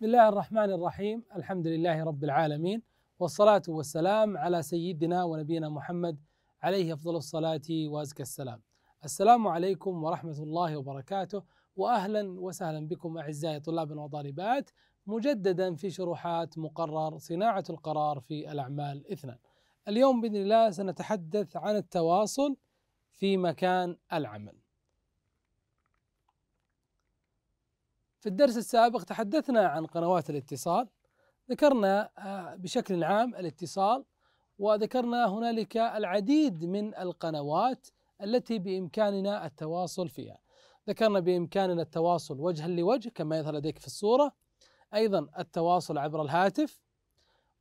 بسم الله الرحمن الرحيم الحمد لله رب العالمين والصلاة والسلام على سيدنا ونبينا محمد عليه أفضل الصلاة وأزكى السلام السلام عليكم ورحمة الله وبركاته وأهلا وسهلا بكم أعزائي طلاب وطالبات مجددا في شروحات مقرر صناعة القرار في الأعمال اثنان اليوم بإذن الله سنتحدث عن التواصل في مكان العمل في الدرس السابق تحدثنا عن قنوات الاتصال ذكرنا آه، بشكل عام الاتصال وذكرنا هنالك العديد من القنوات التي بامكاننا التواصل فيها. ذكرنا بامكاننا التواصل وجها لوجه كما يظهر لديك في الصوره. ايضا التواصل عبر الهاتف.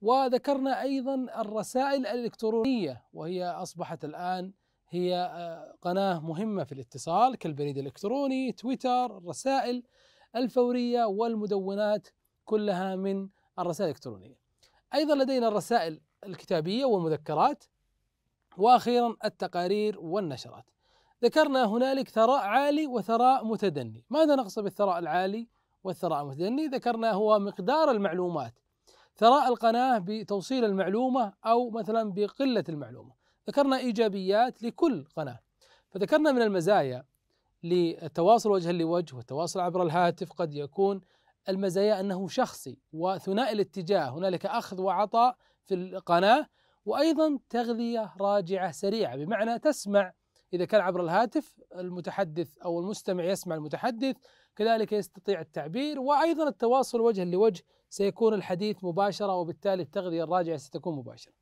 وذكرنا ايضا الرسائل الالكترونيه وهي اصبحت الان هي آه، قناه مهمه في الاتصال كالبريد الالكتروني، تويتر، الرسائل. الفورية والمدونات كلها من الرسائل الإلكترونية أيضا لدينا الرسائل الكتابية والمذكرات وأخيرا التقارير والنشرات ذكرنا هنالك ثراء عالي وثراء متدني ماذا نقصد بالثراء العالي والثراء المتدني ذكرنا هو مقدار المعلومات ثراء القناة بتوصيل المعلومة أو مثلا بقلة المعلومة ذكرنا إيجابيات لكل قناة فذكرنا من المزايا للتواصل وجها لوجه والتواصل عبر الهاتف قد يكون المزايا انه شخصي وثنائي الاتجاه هنالك اخذ وعطاء في القناه وايضا تغذيه راجعه سريعه بمعنى تسمع اذا كان عبر الهاتف المتحدث او المستمع يسمع المتحدث كذلك يستطيع التعبير وايضا التواصل وجها لوجه سيكون الحديث مباشره وبالتالي التغذيه الراجعه ستكون مباشره.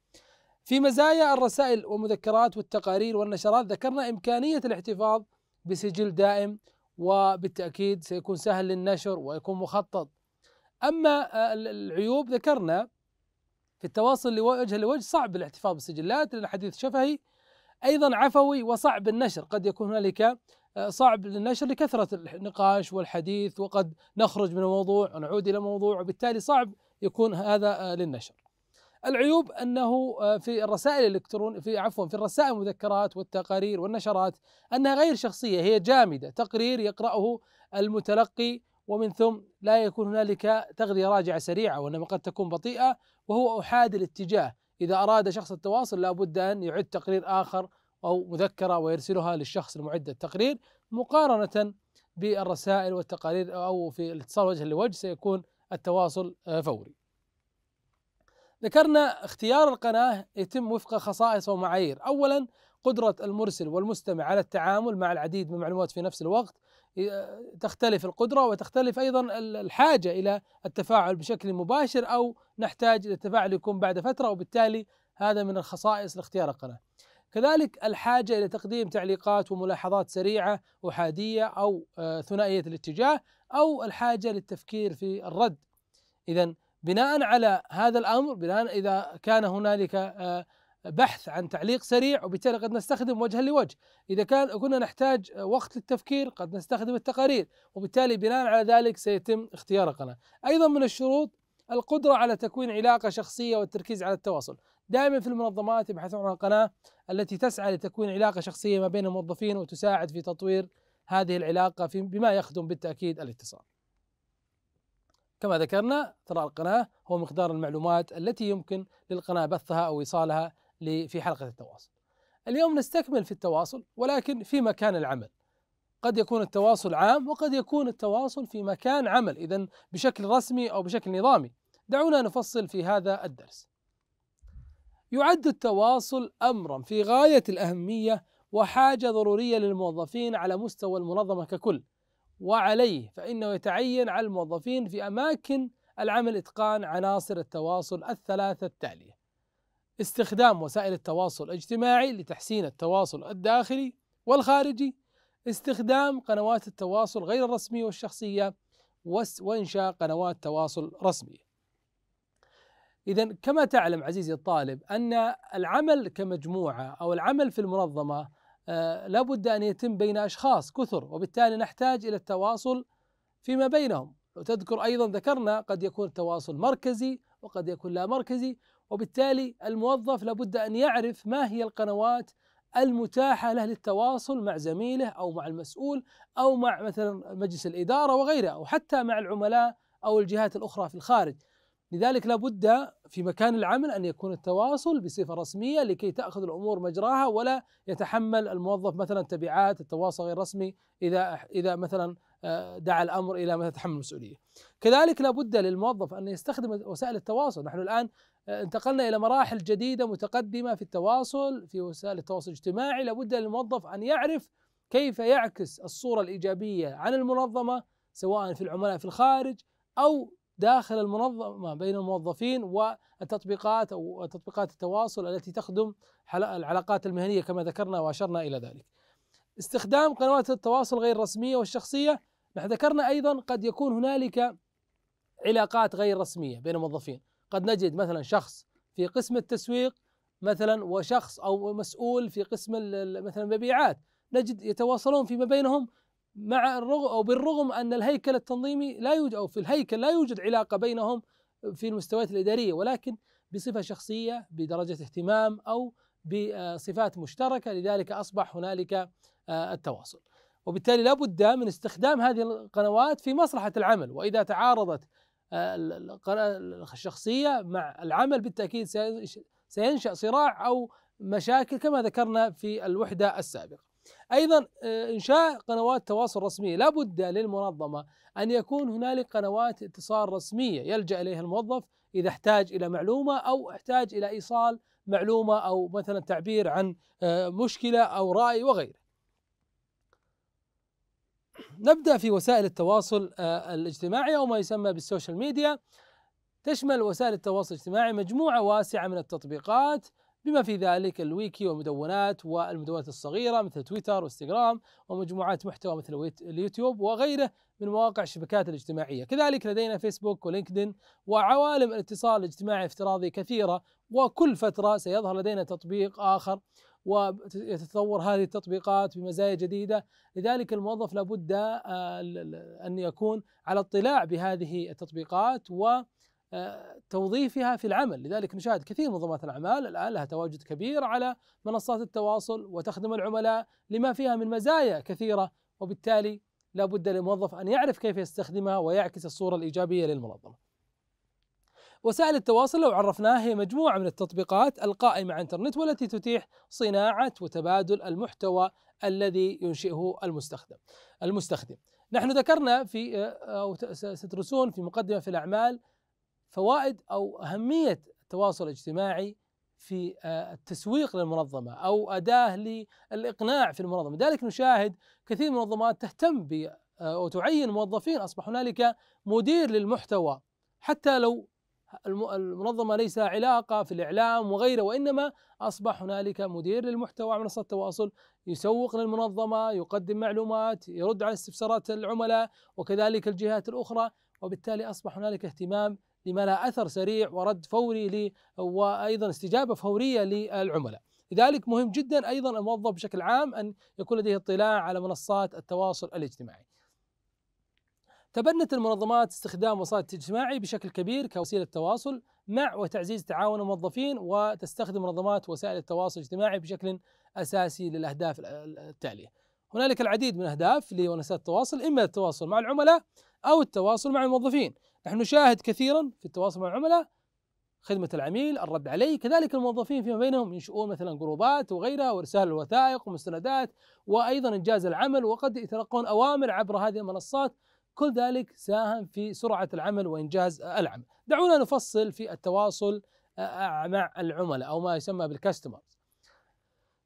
في مزايا الرسائل والمذكرات والتقارير والنشرات ذكرنا امكانيه الاحتفاظ بسجل دائم وبالتأكيد سيكون سهل للنشر ويكون مخطط أما آه، العيوب ذكرنا في التواصل لوجه لوجه صعب الاحتفاظ بالسجلات لأن الحديث شفهي أيضا عفوي وصعب النشر قد يكون هنالك آه، صعب للنشر لكثرة النقاش والحديث وقد نخرج من الموضوع ونعود إلى موضوع وبالتالي صعب يكون هذا آه، للنشر العيوب انه آه، في الرسائل الالكترون في عفوا في الرسائل المذكرات والتقارير والنشرات انها غير شخصيه هي جامده تقرير يقراه المتلقي ومن ثم لا يكون هنالك تغذيه راجعه سريعه وانما قد تكون بطيئه وهو احاد الاتجاه اذا اراد شخص التواصل لابد ان يعد تقرير اخر او مذكره ويرسلها للشخص المعد التقرير مقارنه بالرسائل والتقارير او في الاتصال وجها لوجه سيكون التواصل آه، فوري. ذكرنا اختيار القناة يتم وفق خصائص ومعايير أولا قدرة المرسل والمستمع على التعامل مع العديد من المعلومات في نفس الوقت تختلف القدرة وتختلف أيضا الحاجة إلى التفاعل بشكل مباشر أو نحتاج التفاعل يكون بعد فترة وبالتالي هذا من الخصائص لاختيار القناة كذلك الحاجة إلى تقديم تعليقات وملاحظات سريعة أحادية أو آه، ثنائية الاتجاه أو الحاجة للتفكير في الرد إذا بناء على هذا الامر بناء اذا كان هنالك آه، بحث عن تعليق سريع وبالتالي قد نستخدم وجها لوجه اذا كان كنا نحتاج آه، وقت للتفكير قد نستخدم التقارير وبالتالي بناء على ذلك سيتم اختيار قناه ايضا من الشروط القدرة على تكوين علاقة شخصية والتركيز على التواصل دائما في المنظمات يبحثون عن القناه التي تسعى لتكوين علاقة شخصية ما بين الموظفين وتساعد في تطوير هذه العلاقة في بما يخدم بالتأكيد الاتصال كما ذكرنا ثراء القناة هو مقدار المعلومات التي يمكن للقناة بثها أو إيصالها في حلقة التواصل اليوم نستكمل في التواصل ولكن في مكان العمل قد يكون التواصل عام وقد يكون التواصل في مكان عمل إذا بشكل رسمي أو بشكل نظامي دعونا نفصل في هذا الدرس يعد التواصل أمرا في غاية الأهمية وحاجة ضرورية للموظفين على مستوى المنظمة ككل وعليه فإنه يتعين على الموظفين في أماكن العمل إتقان عناصر التواصل الثلاثة التالية استخدام وسائل التواصل الاجتماعي لتحسين التواصل الداخلي والخارجي استخدام قنوات التواصل غير الرسمية والشخصية وإنشاء قنوات تواصل رسمية إذا كما تعلم عزيزي الطالب أن العمل كمجموعة أو العمل في المنظمة آه، لابد أن يتم بين أشخاص كثر وبالتالي نحتاج إلى التواصل فيما بينهم وتذكر أيضا ذكرنا قد يكون التواصل مركزي وقد يكون لا مركزي وبالتالي الموظف لابد أن يعرف ما هي القنوات المتاحة له للتواصل مع زميله أو مع المسؤول أو مع مثلا مجلس الإدارة وغيرها أو حتى مع العملاء أو الجهات الأخرى في الخارج لذلك لابد في مكان العمل ان يكون التواصل بصفه رسميه لكي تاخذ الامور مجراها ولا يتحمل الموظف مثلا تبعات التواصل غير الرسمي اذا اذا مثلا آه، دعا الامر الى مثلا تحمل المسؤوليه. كذلك لابد للموظف ان يستخدم وسائل التواصل، نحن الان آه، انتقلنا الى مراحل جديده متقدمه في التواصل في وسائل التواصل الاجتماعي، لابد للموظف ان يعرف كيف يعكس الصوره الايجابيه عن المنظمه سواء في العملاء في الخارج او داخل المنظمه بين الموظفين والتطبيقات او تطبيقات التواصل التي تخدم العلاقات المهنيه كما ذكرنا واشرنا الى ذلك. استخدام قنوات التواصل غير الرسميه والشخصيه نحن ذكرنا ايضا قد يكون هنالك علاقات غير رسميه بين الموظفين، قد نجد مثلا شخص في قسم التسويق مثلا وشخص او مسؤول في قسم مثلا المبيعات، نجد يتواصلون فيما بينهم مع الرغم او بالرغم ان الهيكل التنظيمي لا يوجد او في الهيكل لا يوجد علاقه بينهم في المستويات الاداريه ولكن بصفه شخصيه بدرجه اهتمام او بصفات مشتركه لذلك اصبح هنالك آه، التواصل. وبالتالي لابد من استخدام هذه القنوات في مصلحه العمل واذا تعارضت آه، الشخصيه مع العمل بالتاكيد سينشا صراع او مشاكل كما ذكرنا في الوحده السابقه. أيضا آه، إنشاء قنوات تواصل رسمية لا بد للمنظمة أن يكون هنالك قنوات اتصال رسمية يلجأ إليها الموظف إذا احتاج إلى معلومة أو احتاج إلى إيصال معلومة أو مثلا تعبير عن آه، مشكلة أو رأي وغيره نبدأ في وسائل التواصل آه، الاجتماعي أو ما يسمى بالسوشيال ميديا تشمل وسائل التواصل الاجتماعي مجموعة واسعة من التطبيقات بما في ذلك الويكي والمدونات والمدونات الصغيرة مثل تويتر وانستغرام ومجموعات محتوى مثل اليوتيوب وغيره من مواقع الشبكات الاجتماعية كذلك لدينا فيسبوك ولينكدين وعوالم الاتصال الاجتماعي الافتراضي كثيرة وكل فترة سيظهر لدينا تطبيق آخر وتتطور هذه التطبيقات بمزايا جديدة لذلك الموظف لابد آه، أن يكون على اطلاع بهذه التطبيقات و توظيفها في العمل لذلك نشاهد كثير من منظمات الأعمال الآن لها تواجد كبير على منصات التواصل وتخدم العملاء لما فيها من مزايا كثيرة وبالتالي لا بد للموظف أن يعرف كيف يستخدمها ويعكس الصورة الإيجابية للمنظمة وسائل التواصل لو عرفناها هي مجموعة من التطبيقات القائمة على الإنترنت والتي تتيح صناعة وتبادل المحتوى الذي ينشئه المستخدم المستخدم نحن ذكرنا في أو ستدرسون في مقدمة في الأعمال فوائد او اهميه التواصل الاجتماعي في آه، التسويق للمنظمه او اداه للاقناع في المنظمه، لذلك نشاهد كثير من المنظمات تهتم ب آه، وتعين موظفين اصبح هنالك مدير للمحتوى حتى لو المنظمه ليس علاقه في الاعلام وغيره وانما اصبح هنالك مدير للمحتوى على منصات التواصل يسوق للمنظمه، يقدم معلومات، يرد على استفسارات العملاء وكذلك الجهات الاخرى وبالتالي اصبح هنالك اهتمام لما لها اثر سريع ورد فوري لي وايضا استجابه فوريه للعملاء. لذلك مهم جدا ايضا الموظف بشكل عام ان يكون لديه اطلاع على منصات التواصل الاجتماعي. تبنت المنظمات استخدام وسائل الاجتماعي بشكل كبير كوسيله تواصل مع وتعزيز تعاون الموظفين وتستخدم منظمات وسائل التواصل الاجتماعي بشكل اساسي للاهداف التاليه. هنالك العديد من الاهداف لوسائل التواصل اما التواصل مع العملاء او التواصل مع الموظفين نحن نشاهد كثيرا في التواصل مع العملاء خدمة العميل الرد عليه كذلك الموظفين فيما بينهم ينشؤون مثلا جروبات وغيرها وارسال الوثائق ومستندات وأيضا إنجاز العمل وقد يتلقون أوامر عبر هذه المنصات كل ذلك ساهم في سرعة العمل وإنجاز العمل دعونا نفصل في التواصل آه، آه، مع العملاء أو ما يسمى بالكاستمرز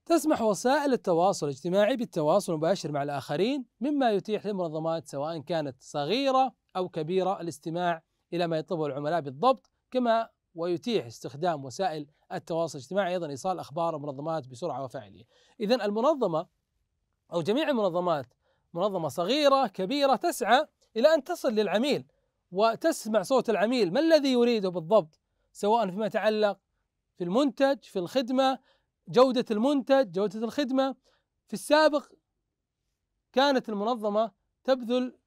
تسمح وسائل التواصل الاجتماعي بالتواصل المباشر مع الآخرين مما يتيح للمنظمات سواء كانت صغيرة أو كبيرة الاستماع إلى ما يطلبه العملاء بالضبط كما ويتيح استخدام وسائل التواصل الاجتماعي أيضا إيصال أخبار المنظمات بسرعة وفاعلية إذا المنظمة أو جميع المنظمات منظمة صغيرة كبيرة تسعى إلى أن تصل للعميل وتسمع صوت العميل ما الذي يريده بالضبط سواء فيما يتعلق في المنتج في الخدمة جودة المنتج جودة الخدمة في السابق كانت المنظمة تبذل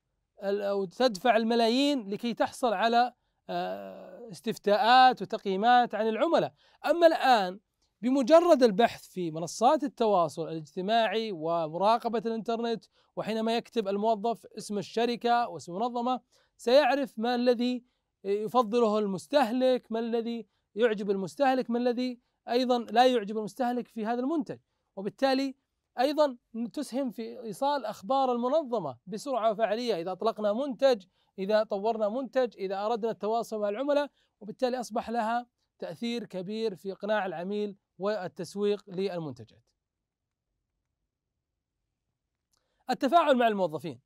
أو تدفع الملايين لكي تحصل على آه، استفتاءات وتقييمات عن العملاء أما الآن بمجرد البحث في منصات التواصل الاجتماعي ومراقبة الإنترنت وحينما يكتب الموظف اسم الشركة واسم المنظمة سيعرف ما الذي يفضله المستهلك ما الذي يعجب المستهلك ما الذي أيضا لا يعجب المستهلك في هذا المنتج وبالتالي أيضا تسهم في إيصال أخبار المنظمة بسرعة وفعالية إذا أطلقنا منتج إذا طورنا منتج إذا أردنا التواصل مع العملاء وبالتالي أصبح لها تأثير كبير في إقناع العميل والتسويق للمنتجات التفاعل مع الموظفين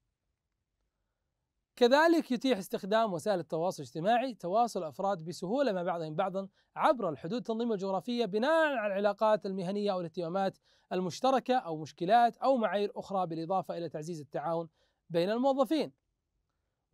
كذلك يتيح استخدام وسائل التواصل الاجتماعي تواصل الافراد بسهولة مع بعضهم بعضا عبر الحدود التنظيم الجغرافية بناء على العلاقات المهنية أو الاهتمامات المشتركة أو مشكلات أو معايير أخرى بالإضافة إلى تعزيز التعاون بين الموظفين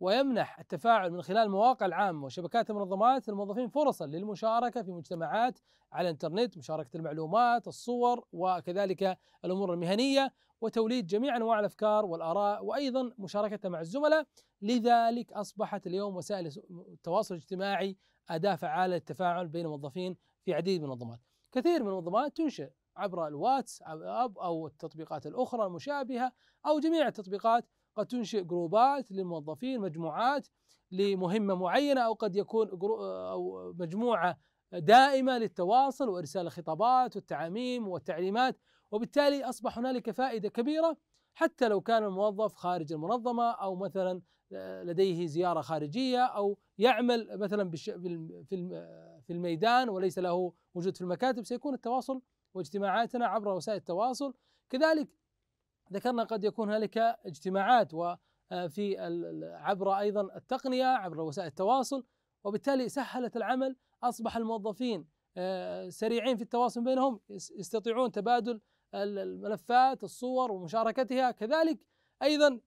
ويمنح التفاعل من خلال المواقع العامة وشبكات المنظمات للموظفين فرصا للمشاركة في مجتمعات على الانترنت مشاركة المعلومات الصور وكذلك الأمور المهنية وتوليد جميع أنواع الأفكار والآراء وأيضا مشاركتها مع الزملاء لذلك أصبحت اليوم وسائل التواصل الاجتماعي أداة فعالة للتفاعل بين الموظفين في عديد من المنظمات كثير من المنظمات تنشئ عبر الواتس أو التطبيقات الأخرى المشابهة أو جميع التطبيقات قد تنشئ جروبات للموظفين مجموعات لمهمه معينه او قد يكون او مجموعه دائمه للتواصل وارسال الخطابات والتعاميم والتعليمات وبالتالي اصبح هنالك فائده كبيره حتى لو كان الموظف خارج المنظمه او مثلا آه، لديه زياره خارجيه او يعمل مثلا في الميدان وليس له وجود في المكاتب سيكون التواصل واجتماعاتنا عبر وسائل التواصل كذلك ذكرنا قد يكون هنالك اجتماعات وفي آه، عبر ايضا التقنيه عبر وسائل التواصل وبالتالي سهلت العمل اصبح الموظفين آه، سريعين في التواصل بينهم يستطيعون تبادل الملفات الصور ومشاركتها كذلك ايضا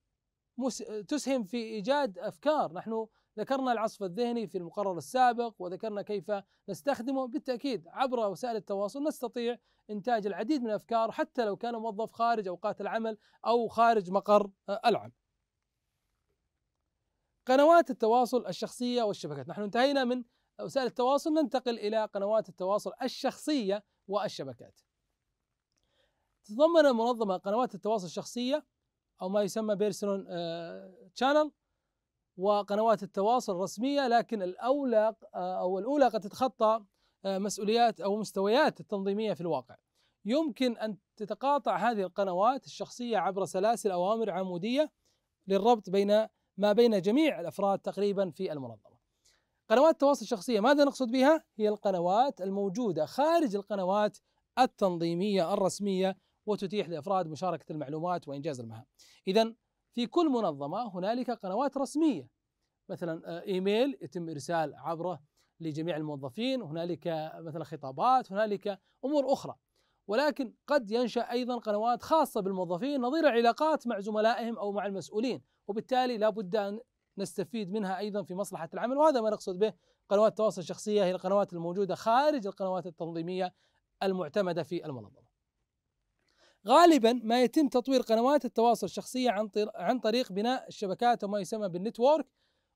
تسهم في ايجاد افكار نحن ذكرنا العصف الذهني في المقرر السابق وذكرنا كيف نستخدمه بالتأكيد عبر وسائل التواصل نستطيع إنتاج العديد من الأفكار حتى لو كان موظف خارج أوقات العمل أو خارج مقر آه، العمل قنوات التواصل الشخصية والشبكات نحن انتهينا من وسائل التواصل ننتقل إلى قنوات التواصل الشخصية والشبكات تتضمن المنظمة قنوات التواصل الشخصية أو ما يسمى بيرسونال آه، تشانل وقنوات التواصل الرسمية لكن الأولى آه، أو الأولى قد تتخطى آه، مسؤوليات أو مستويات التنظيمية في الواقع يمكن أن تتقاطع هذه القنوات الشخصية عبر سلاسل أوامر عمودية للربط بين ما بين جميع الأفراد تقريبا في المنظمة قنوات التواصل الشخصية ماذا نقصد بها؟ هي القنوات الموجودة خارج القنوات التنظيمية الرسمية وتتيح لأفراد مشاركة المعلومات وإنجاز المهام إذا في كل منظمة هنالك قنوات رسمية مثلا آه، ايميل يتم ارسال عبره لجميع الموظفين هنالك آه، مثلا خطابات هنالك امور اخرى ولكن قد ينشا ايضا قنوات خاصه بالموظفين نظير العلاقات مع زملائهم او مع المسؤولين وبالتالي لا بد ان نستفيد منها ايضا في مصلحه العمل وهذا ما نقصد به قنوات التواصل الشخصيه هي القنوات الموجوده خارج القنوات التنظيميه المعتمده في المنظمه غالبا ما يتم تطوير قنوات التواصل الشخصيه عن عن طريق بناء الشبكات وما يسمى بالنتورك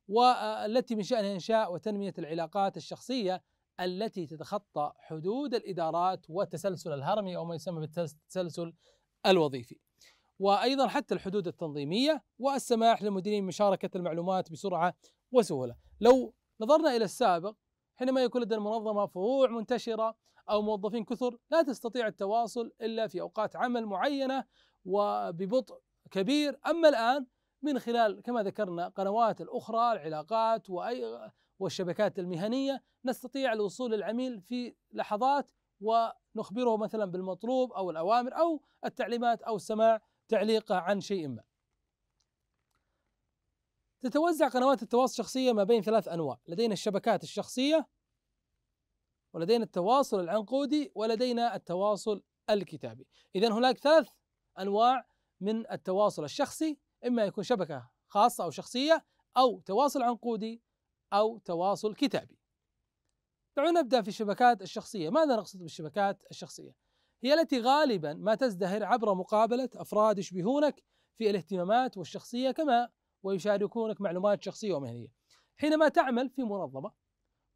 والتي من شانها انشاء وتنميه العلاقات الشخصيه التي تتخطى حدود الادارات والتسلسل الهرمي او ما يسمى بالتسلسل الوظيفي. وايضا حتى الحدود التنظيميه والسماح للمديرين بمشاركه المعلومات بسرعه وسهوله. لو نظرنا الى السابق حينما يكون لدى المنظمه فروع منتشره او موظفين كثر لا تستطيع التواصل الا في اوقات عمل معينه وببطء كبير اما الان من خلال كما ذكرنا قنوات الاخرى العلاقات واي والشبكات المهنيه نستطيع الوصول للعميل في لحظات ونخبره مثلا بالمطلوب او الاوامر او التعليمات او سماع تعليقه عن شيء ما. تتوزع قنوات التواصل الشخصيه ما بين ثلاث انواع، لدينا الشبكات الشخصيه ولدينا التواصل العنقودي ولدينا التواصل الكتابي إذا هناك ثلاث أنواع من التواصل الشخصي إما يكون شبكة خاصة أو شخصية أو تواصل عنقودي أو تواصل كتابي دعونا نبدأ في الشبكات الشخصية ماذا نقصد بالشبكات الشخصية؟ هي التي غالبا ما تزدهر عبر مقابلة أفراد يشبهونك في الاهتمامات والشخصية كما ويشاركونك معلومات شخصية ومهنية حينما تعمل في منظمة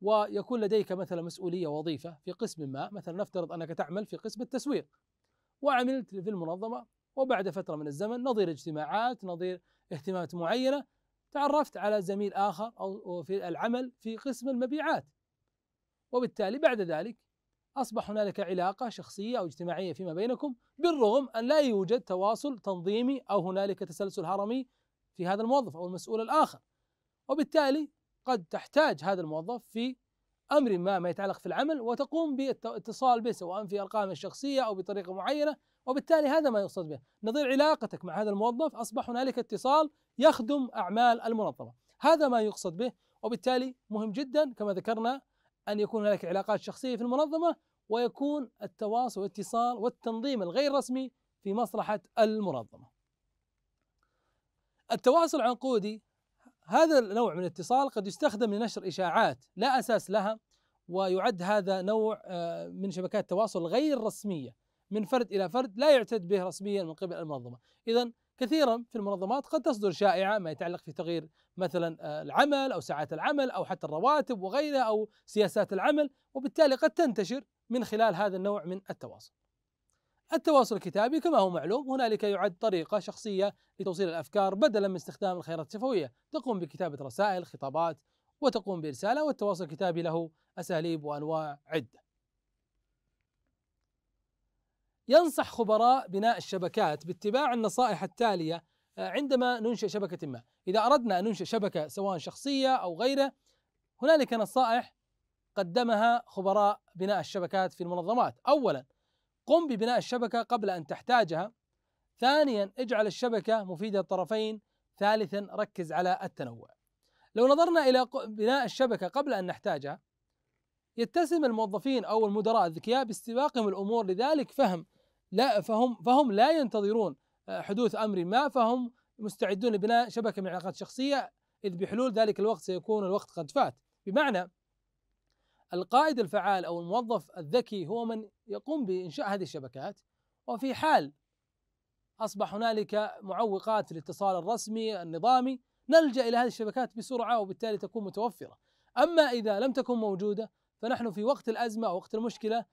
ويكون لديك مثلا مسؤوليه وظيفه في قسم ما مثلا نفترض انك تعمل في قسم التسويق وعملت في المنظمه وبعد فتره من الزمن نظير اجتماعات نظير اهتمامات معينه تعرفت على زميل اخر او في العمل في قسم المبيعات وبالتالي بعد ذلك اصبح هنالك علاقه شخصيه او اجتماعيه فيما بينكم بالرغم ان لا يوجد تواصل تنظيمي او هنالك تسلسل هرمي في هذا الموظف او المسؤول الاخر وبالتالي قد تحتاج هذا الموظف في امر ما ما يتعلق في العمل وتقوم باتصال به سواء في ارقامه الشخصيه او بطريقه معينه وبالتالي هذا ما يقصد به، نظير علاقتك مع هذا الموظف اصبح هنالك اتصال يخدم اعمال المنظمه، هذا ما يقصد به وبالتالي مهم جدا كما ذكرنا ان يكون هناك علاقات شخصيه في المنظمه ويكون التواصل والاتصال والتنظيم الغير رسمي في مصلحه المنظمه. التواصل العنقودي هذا النوع من الاتصال قد يستخدم لنشر اشاعات لا اساس لها ويعد هذا نوع آه، من شبكات التواصل غير رسميه من فرد الى فرد لا يعتد به رسميا من قبل المنظمه، اذا كثيرا في المنظمات قد تصدر شائعه ما يتعلق في تغيير مثلا آه، العمل او ساعات العمل او حتى الرواتب وغيرها او سياسات العمل وبالتالي قد تنتشر من خلال هذا النوع من التواصل. التواصل الكتابي كما هو معلوم هنالك يعد طريقة شخصية لتوصيل الأفكار بدلا من استخدام الخيارات الشفوية تقوم بكتابة رسائل خطابات وتقوم بإرسالها والتواصل الكتابي له أساليب وأنواع عدة ينصح خبراء بناء الشبكات باتباع النصائح التالية آه، عندما ننشئ شبكة ما إذا أردنا أن ننشئ شبكة سواء شخصية أو غيره هنالك نصائح قدمها خبراء بناء الشبكات في المنظمات أولا قم ببناء الشبكة قبل أن تحتاجها ثانيا اجعل الشبكة مفيدة للطرفين ثالثا ركز على التنوع لو نظرنا إلى بناء الشبكة قبل أن نحتاجها يتسم الموظفين أو المدراء الذكياء باستباقهم الأمور لذلك فهم لا فهم فهم لا ينتظرون آه، حدوث أمر ما فهم مستعدون لبناء شبكة من العلاقات الشخصية إذ بحلول ذلك الوقت سيكون الوقت قد فات بمعنى القائد الفعال او الموظف الذكي هو من يقوم بانشاء هذه الشبكات وفي حال اصبح هنالك معوقات في الاتصال الرسمي النظامي نلجا الى هذه الشبكات بسرعه وبالتالي تكون متوفره اما اذا لم تكن موجوده فنحن في وقت الازمه او وقت المشكله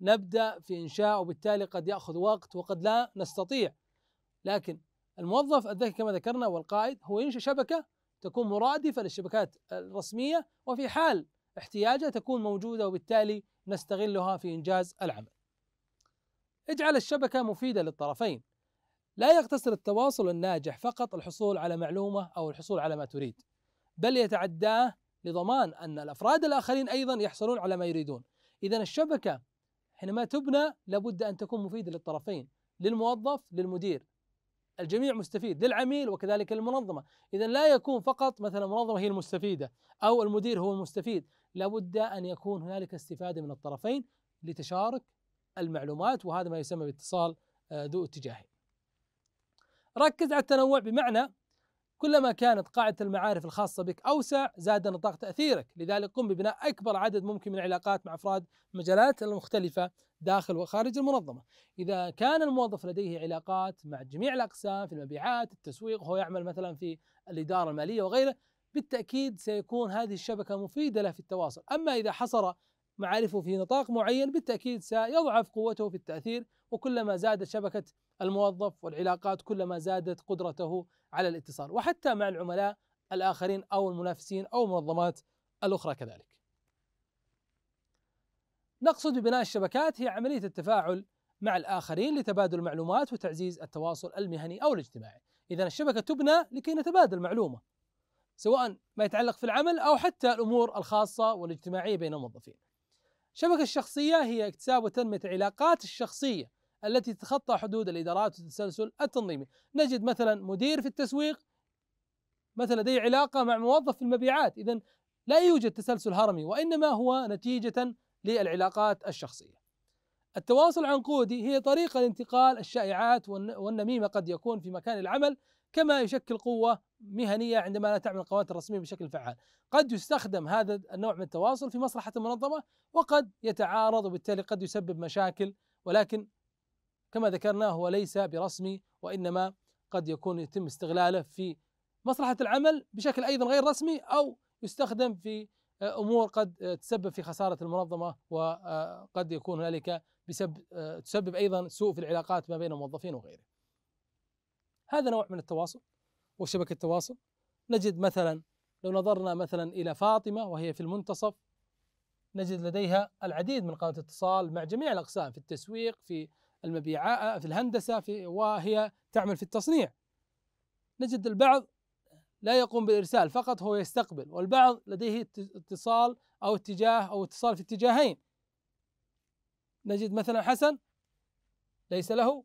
نبدا في انشاء وبالتالي قد ياخذ وقت وقد لا نستطيع لكن الموظف الذكي كما ذكرنا والقائد هو ينشئ شبكه تكون مرادفه للشبكات الرسميه وفي حال احتياجه تكون موجوده وبالتالي نستغلها في انجاز العمل. اجعل الشبكه مفيده للطرفين. لا يقتصر التواصل الناجح فقط الحصول على معلومه او الحصول على ما تريد، بل يتعداه لضمان ان الافراد الاخرين ايضا يحصلون على ما يريدون. اذا الشبكه حينما تبنى لابد ان تكون مفيده للطرفين، للموظف، للمدير، الجميع مستفيد للعميل وكذلك المنظمة إذا لا يكون فقط مثلا المنظمة هي المستفيدة أو المدير هو المستفيد لابد أن يكون هنالك استفادة من الطرفين لتشارك المعلومات وهذا ما يسمى باتصال آه، ذو اتجاهي ركز على التنوع بمعنى كلما كانت قاعدة المعارف الخاصة بك أوسع زاد نطاق تأثيرك لذلك قم ببناء أكبر عدد ممكن من العلاقات مع أفراد مجالات المختلفة داخل وخارج المنظمة إذا كان الموظف لديه علاقات مع جميع الأقسام في المبيعات التسويق هو يعمل مثلا في الإدارة المالية وغيره بالتأكيد سيكون هذه الشبكة مفيدة له في التواصل أما إذا حصر معارفه في نطاق معين بالتأكيد سيضعف قوته في التأثير وكلما زادت شبكة الموظف والعلاقات كلما زادت قدرته على الاتصال وحتى مع العملاء الآخرين أو المنافسين أو المنظمات الأخرى كذلك نقصد ببناء الشبكات هي عملية التفاعل مع الآخرين لتبادل المعلومات وتعزيز التواصل المهني أو الاجتماعي إذا الشبكة تبنى لكي نتبادل معلومة سواء ما يتعلق في العمل أو حتى الأمور الخاصة والاجتماعية بين الموظفين الشبكة الشخصية هي اكتساب وتنمية العلاقات الشخصية التي تتخطى حدود الإدارات والتسلسل التنظيمي نجد مثلا مدير في التسويق مثلا لديه علاقة مع موظف في المبيعات إذا لا يوجد تسلسل هرمي وإنما هو نتيجة للعلاقات الشخصية التواصل العنقودي هي طريقة لانتقال الشائعات والنميمة قد يكون في مكان العمل كما يشكل قوة مهنية عندما لا تعمل القوات الرسمية بشكل فعال قد يستخدم هذا النوع من التواصل في مصلحة المنظمة وقد يتعارض وبالتالي قد يسبب مشاكل ولكن كما ذكرنا هو ليس برسمي وإنما قد يكون يتم استغلاله في مصلحة العمل بشكل أيضا غير رسمي أو يستخدم في امور قد تسبب في خساره المنظمه وقد آه، يكون هنالك بسبب آه، تسبب ايضا سوء في العلاقات ما بين الموظفين وغيره. هذا نوع من التواصل وشبكه التواصل نجد مثلا لو نظرنا مثلا الى فاطمه وهي في المنتصف نجد لديها العديد من قنوات الاتصال مع جميع الاقسام في التسويق في المبيعات في الهندسه في وهي تعمل في التصنيع. نجد البعض لا يقوم بالإرسال فقط هو يستقبل والبعض لديه اتصال أو اتجاه أو اتصال في اتجاهين نجد مثلا حسن ليس له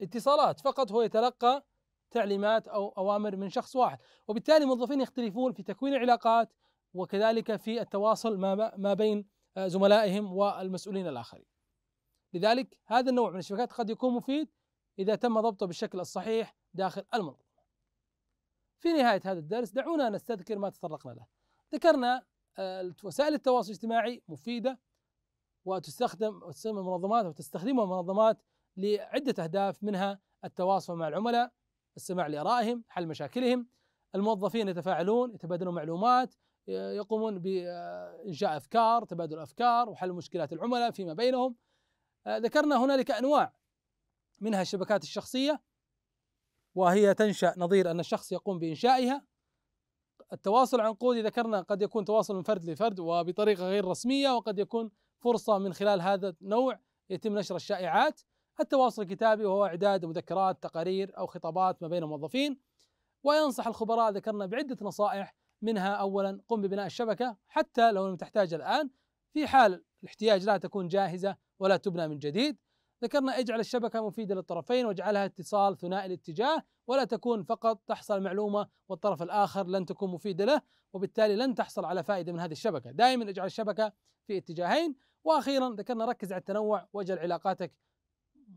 اتصالات فقط هو يتلقى تعليمات أو أوامر من شخص واحد وبالتالي الموظفين يختلفون في تكوين العلاقات وكذلك في التواصل ما بين آه، زملائهم والمسؤولين الآخرين لذلك هذا النوع من الشبكات قد يكون مفيد إذا تم ضبطه بالشكل الصحيح داخل المنظمة في نهاية هذا الدرس دعونا نستذكر ما تطرقنا له ذكرنا آه، وسائل التواصل الاجتماعي مفيدة وتستخدم منظمات وتستخدمها منظمات لعدة أهداف منها التواصل مع العملاء السماع لآرائهم حل مشاكلهم الموظفين يتفاعلون يتبادلون معلومات يقومون بإنشاء آه، أفكار تبادل أفكار وحل مشكلات العملاء فيما بينهم آه، ذكرنا هنالك أنواع منها الشبكات الشخصية وهي تنشا نظير ان الشخص يقوم بانشائها التواصل العنقودي ذكرنا قد يكون تواصل من فرد لفرد وبطريقه غير رسميه وقد يكون فرصه من خلال هذا النوع يتم نشر الشائعات التواصل الكتابي وهو اعداد مذكرات تقارير او خطابات ما بين الموظفين وينصح الخبراء ذكرنا بعده نصائح منها اولا قم ببناء الشبكه حتى لو لم تحتاج الان في حال الاحتياج لا تكون جاهزه ولا تبنى من جديد ذكرنا اجعل الشبكة مفيدة للطرفين واجعلها اتصال ثنائي الاتجاه ولا تكون فقط تحصل معلومة والطرف الآخر لن تكون مفيدة له وبالتالي لن تحصل على فائدة من هذه الشبكة دائما اجعل الشبكة في اتجاهين وأخيرا ذكرنا ركز على التنوع واجعل علاقاتك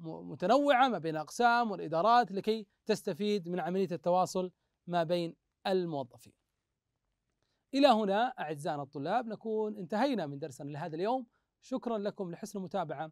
متنوعة ما بين الأقسام والإدارات لكي تستفيد من عملية التواصل ما بين الموظفين إلى هنا أعزائنا الطلاب نكون انتهينا من درسنا لهذا اليوم شكرا لكم لحسن المتابعة